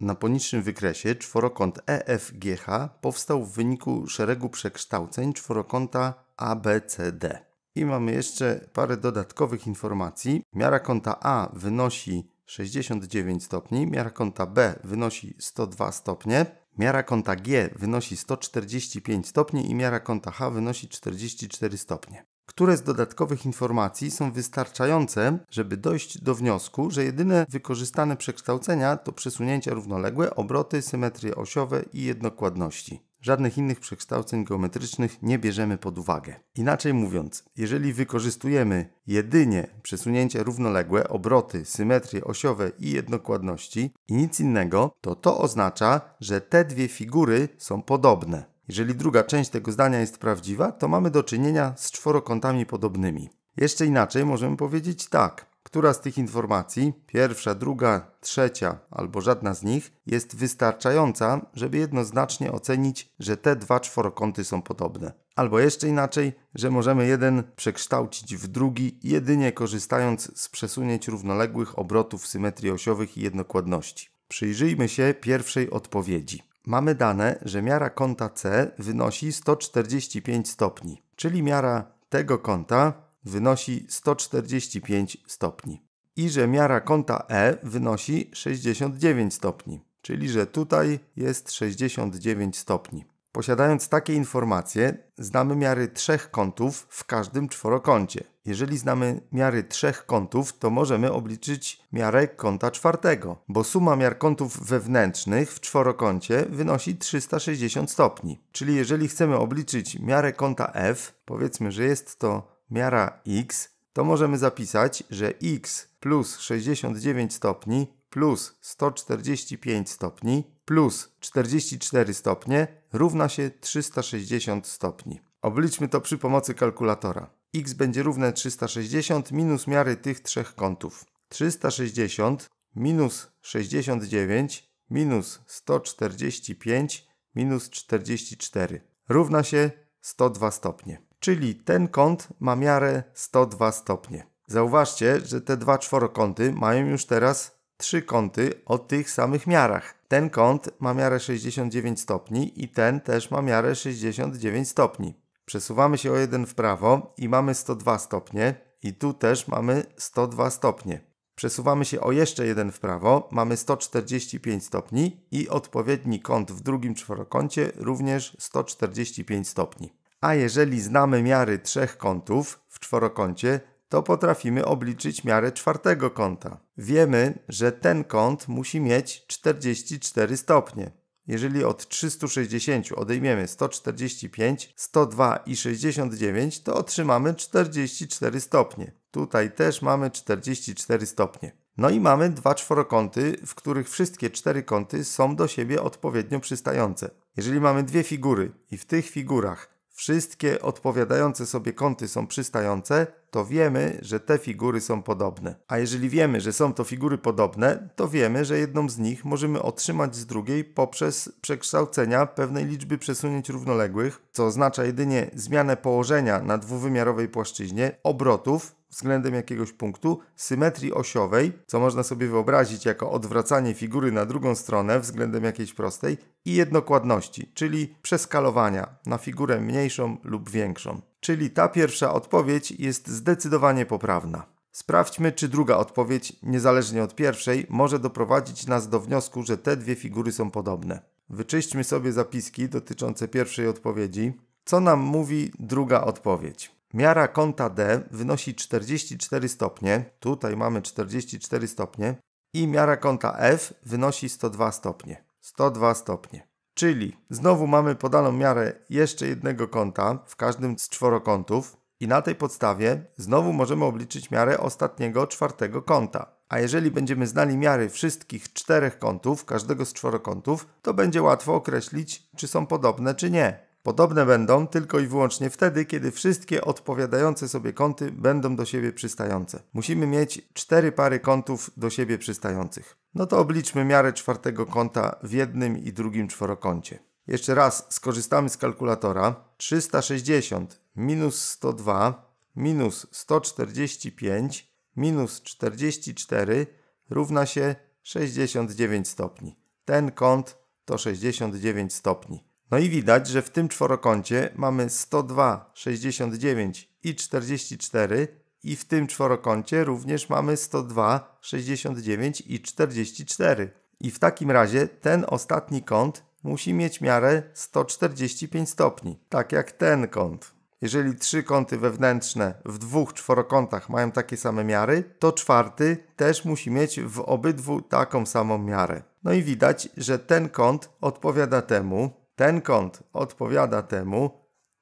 Na poniższym wykresie czworokąt EFGH powstał w wyniku szeregu przekształceń czworokąta ABCD. I mamy jeszcze parę dodatkowych informacji. Miara kąta A wynosi 69 stopni, miara kąta B wynosi 102 stopnie, miara kąta G wynosi 145 stopni i miara kąta H wynosi 44 stopnie które z dodatkowych informacji są wystarczające, żeby dojść do wniosku, że jedyne wykorzystane przekształcenia to przesunięcia równoległe, obroty, symetrie osiowe i jednokładności. Żadnych innych przekształceń geometrycznych nie bierzemy pod uwagę. Inaczej mówiąc, jeżeli wykorzystujemy jedynie przesunięcia równoległe, obroty, symetrie osiowe i jednokładności i nic innego, to to oznacza, że te dwie figury są podobne. Jeżeli druga część tego zdania jest prawdziwa, to mamy do czynienia z czworokątami podobnymi. Jeszcze inaczej możemy powiedzieć tak. Która z tych informacji, pierwsza, druga, trzecia albo żadna z nich, jest wystarczająca, żeby jednoznacznie ocenić, że te dwa czworokąty są podobne. Albo jeszcze inaczej, że możemy jeden przekształcić w drugi jedynie korzystając z przesunięć równoległych obrotów symetrii osiowych i jednokładności. Przyjrzyjmy się pierwszej odpowiedzi mamy dane, że miara kąta C wynosi 145 stopni, czyli miara tego kąta wynosi 145 stopni. I że miara kąta E wynosi 69 stopni, czyli że tutaj jest 69 stopni. Posiadając takie informacje, znamy miary trzech kątów w każdym czworokącie. Jeżeli znamy miary trzech kątów, to możemy obliczyć miarę kąta czwartego, bo suma miar kątów wewnętrznych w czworokącie wynosi 360 stopni. Czyli jeżeli chcemy obliczyć miarę kąta f, powiedzmy, że jest to miara x, to możemy zapisać, że x plus 69 stopni plus 145 stopni plus 44 stopnie równa się 360 stopni. Obliczmy to przy pomocy kalkulatora. x będzie równe 360 minus miary tych trzech kątów. 360 minus 69 minus 145 minus 44 równa się 102 stopnie. Czyli ten kąt ma miarę 102 stopnie. Zauważcie, że te dwa czworokąty mają już teraz trzy kąty o tych samych miarach. Ten kąt ma miarę 69 stopni i ten też ma miarę 69 stopni. Przesuwamy się o jeden w prawo i mamy 102 stopnie i tu też mamy 102 stopnie. Przesuwamy się o jeszcze jeden w prawo, mamy 145 stopni i odpowiedni kąt w drugim czworokącie również 145 stopni. A jeżeli znamy miary trzech kątów w czworokącie, to potrafimy obliczyć miarę czwartego kąta. Wiemy, że ten kąt musi mieć 44 stopnie. Jeżeli od 360 odejmiemy 145, 102 i 69, to otrzymamy 44 stopnie. Tutaj też mamy 44 stopnie. No i mamy dwa czworokąty, w których wszystkie cztery kąty są do siebie odpowiednio przystające. Jeżeli mamy dwie figury i w tych figurach wszystkie odpowiadające sobie kąty są przystające, to wiemy, że te figury są podobne. A jeżeli wiemy, że są to figury podobne, to wiemy, że jedną z nich możemy otrzymać z drugiej poprzez przekształcenia pewnej liczby przesunięć równoległych, co oznacza jedynie zmianę położenia na dwuwymiarowej płaszczyźnie, obrotów względem jakiegoś punktu symetrii osiowej, co można sobie wyobrazić jako odwracanie figury na drugą stronę względem jakiejś prostej, i jednokładności, czyli przeskalowania na figurę mniejszą lub większą. Czyli ta pierwsza odpowiedź jest zdecydowanie poprawna. Sprawdźmy, czy druga odpowiedź, niezależnie od pierwszej, może doprowadzić nas do wniosku, że te dwie figury są podobne. Wyczyśćmy sobie zapiski dotyczące pierwszej odpowiedzi. Co nam mówi druga odpowiedź? Miara kąta D wynosi 44 stopnie, tutaj mamy 44 stopnie, i miara kąta F wynosi 102 stopnie. 102 stopnie. Czyli znowu mamy podaną miarę jeszcze jednego kąta w każdym z czworokątów i na tej podstawie znowu możemy obliczyć miarę ostatniego czwartego kąta. A jeżeli będziemy znali miary wszystkich czterech kątów, każdego z czworokątów, to będzie łatwo określić, czy są podobne, czy nie. Podobne będą tylko i wyłącznie wtedy, kiedy wszystkie odpowiadające sobie kąty będą do siebie przystające. Musimy mieć cztery pary kątów do siebie przystających. No to obliczmy miarę czwartego kąta w jednym i drugim czworokącie. Jeszcze raz skorzystamy z kalkulatora. 360 minus 102 minus 145 minus 44 równa się 69 stopni. Ten kąt to 69 stopni. No i widać, że w tym czworokącie mamy 102, 69 i 44 i w tym czworokącie również mamy 102, 69 i 44. I w takim razie ten ostatni kąt musi mieć miarę 145 stopni, tak jak ten kąt. Jeżeli trzy kąty wewnętrzne w dwóch czworokątach mają takie same miary, to czwarty też musi mieć w obydwu taką samą miarę. No i widać, że ten kąt odpowiada temu, ten kąt odpowiada temu,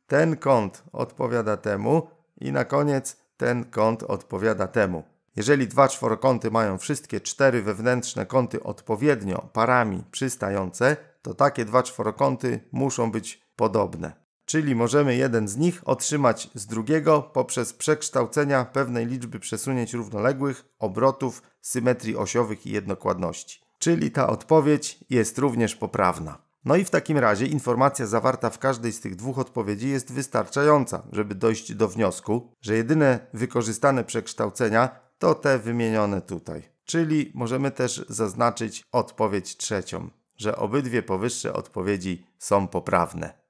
ten kąt odpowiada temu i na koniec ten kąt odpowiada temu. Jeżeli dwa czworokąty mają wszystkie cztery wewnętrzne kąty odpowiednio parami przystające, to takie dwa czworokąty muszą być podobne. Czyli możemy jeden z nich otrzymać z drugiego poprzez przekształcenia pewnej liczby przesunięć równoległych, obrotów, symetrii osiowych i jednokładności. Czyli ta odpowiedź jest również poprawna. No i w takim razie informacja zawarta w każdej z tych dwóch odpowiedzi jest wystarczająca, żeby dojść do wniosku, że jedyne wykorzystane przekształcenia to te wymienione tutaj. Czyli możemy też zaznaczyć odpowiedź trzecią, że obydwie powyższe odpowiedzi są poprawne.